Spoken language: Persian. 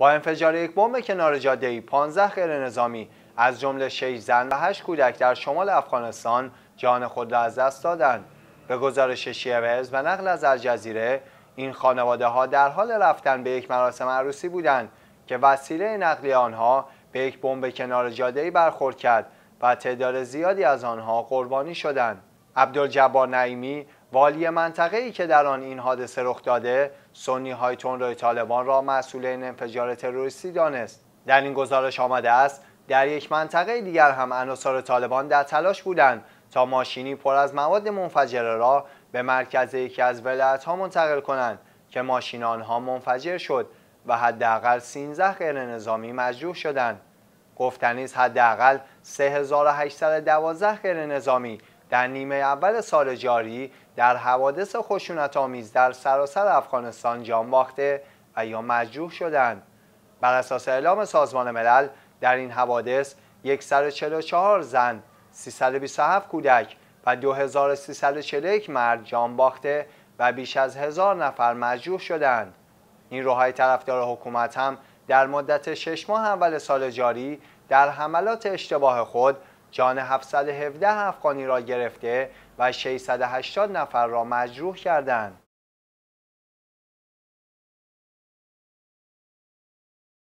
با انفجار یک بمب کنار جاده ای 15 غیر نظامی از جمله 6 زن و 8 کودک در شمال افغانستان جان خود را از دست دادند. به گزارش شیوز و نقل از الجزیره این خانواده ها در حال رفتن به یک مراسم عروسی بودند که وسیله نقلی آنها به یک بمب کنار جاده ای برخورد کرد و تعداد زیادی از آنها قربانی شدند. عبدالجبار نعیمی والی منطقه ای که در آن این حادثه رخ داده سنی های تندروی طالبان را مسئول این انفجار تروریستی دانست در این گزارش آمده است در یک منطقه دیگر هم عناصر طالبان در تلاش بودند تا ماشینی پر از مواد منفجره را به مرکز یکی از ها منتقل کنند که ماشین آنها منفجر شد و حداقل 13 غیر نظامی مجروح شدند گفتنیز حداقل 3812 غیر نظامی در نیمه اول سال جاری در حوادث خشونت آمیز در سراسر افغانستان جان باخته و یا مجروح شدند بر اساس اعلام سازمان ملل در این حوادث 144 زن 327 کودک و 2341 مرد جان باخته و بیش از هزار نفر مجروح شدند این روهای طرفدار حکومت هم در مدت شش ماه اول سال جاری در حملات اشتباه خود جان 717 افغانی را گرفته و 680 نفر را مجروح کردند.